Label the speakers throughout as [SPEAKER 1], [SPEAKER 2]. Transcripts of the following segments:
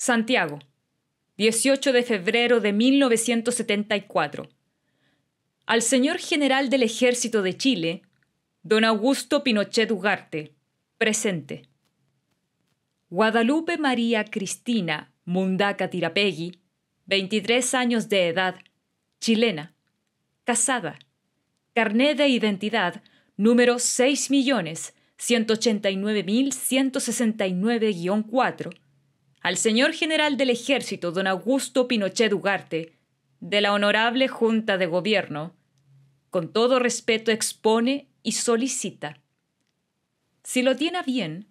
[SPEAKER 1] Santiago, 18 de febrero de 1974. Al señor general del Ejército de Chile, don Augusto Pinochet Ugarte, presente. Guadalupe María Cristina Mundaca Tirapegui, 23 años de edad, chilena, casada, carné de identidad número 6.189.169-4 al señor general del ejército, don Augusto Pinochet Ugarte, de la Honorable Junta de Gobierno, con todo respeto expone y solicita, si lo tiene bien,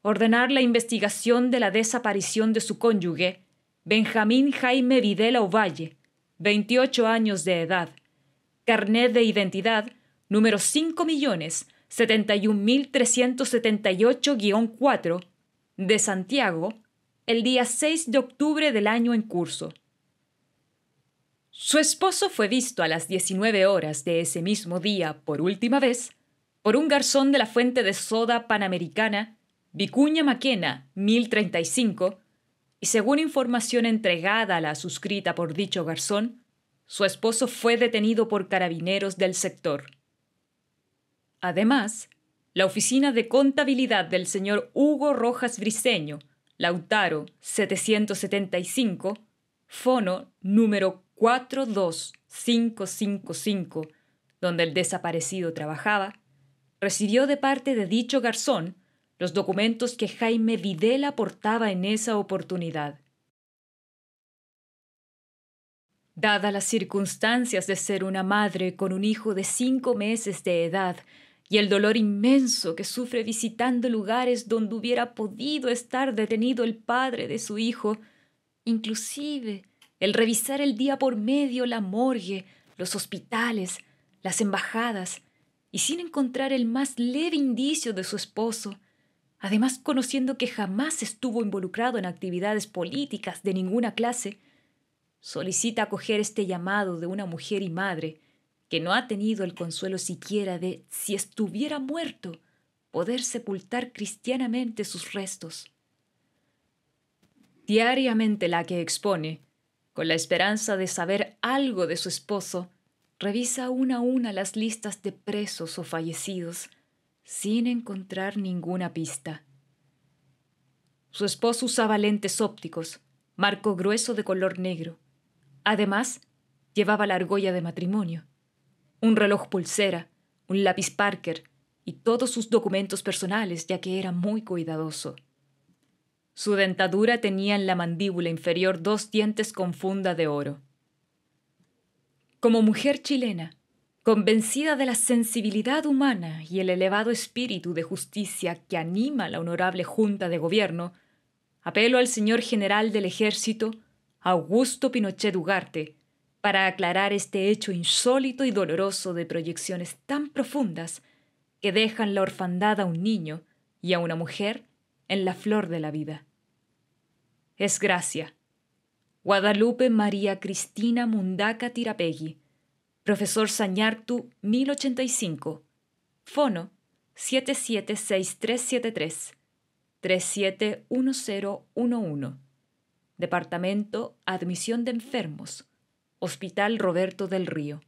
[SPEAKER 1] ordenar la investigación de la desaparición de su cónyuge, Benjamín Jaime Videla Ovalle, 28 años de edad, carnet de identidad número 5.071.378-4 de Santiago, el día 6 de octubre del año en curso. Su esposo fue visto a las 19 horas de ese mismo día por última vez por un garzón de la fuente de soda panamericana Vicuña Maquena 1035 y según información entregada a la suscrita por dicho garzón, su esposo fue detenido por carabineros del sector. Además, la oficina de contabilidad del señor Hugo Rojas Briceño Lautaro 775, fono número 42555, donde el desaparecido trabajaba, recibió de parte de dicho garzón los documentos que Jaime Videla portaba en esa oportunidad. Dadas las circunstancias de ser una madre con un hijo de cinco meses de edad, y el dolor inmenso que sufre visitando lugares donde hubiera podido estar detenido el padre de su hijo, inclusive el revisar el día por medio la morgue, los hospitales, las embajadas, y sin encontrar el más leve indicio de su esposo, además conociendo que jamás estuvo involucrado en actividades políticas de ninguna clase, solicita acoger este llamado de una mujer y madre, que no ha tenido el consuelo siquiera de, si estuviera muerto, poder sepultar cristianamente sus restos. Diariamente la que expone, con la esperanza de saber algo de su esposo, revisa una a una las listas de presos o fallecidos, sin encontrar ninguna pista. Su esposo usaba lentes ópticos, marco grueso de color negro. Además, llevaba la argolla de matrimonio un reloj pulsera, un lápiz Parker y todos sus documentos personales, ya que era muy cuidadoso. Su dentadura tenía en la mandíbula inferior dos dientes con funda de oro. Como mujer chilena, convencida de la sensibilidad humana y el elevado espíritu de justicia que anima la honorable Junta de Gobierno, apelo al señor general del Ejército, Augusto Pinochet Ugarte, para aclarar este hecho insólito y doloroso de proyecciones tan profundas que dejan la orfandad a un niño y a una mujer en la flor de la vida. Es gracia. Guadalupe María Cristina Mundaca Tirapegui, profesor Sañartu 1085, fono 776373, 371011, departamento Admisión de Enfermos, Hospital Roberto del Río.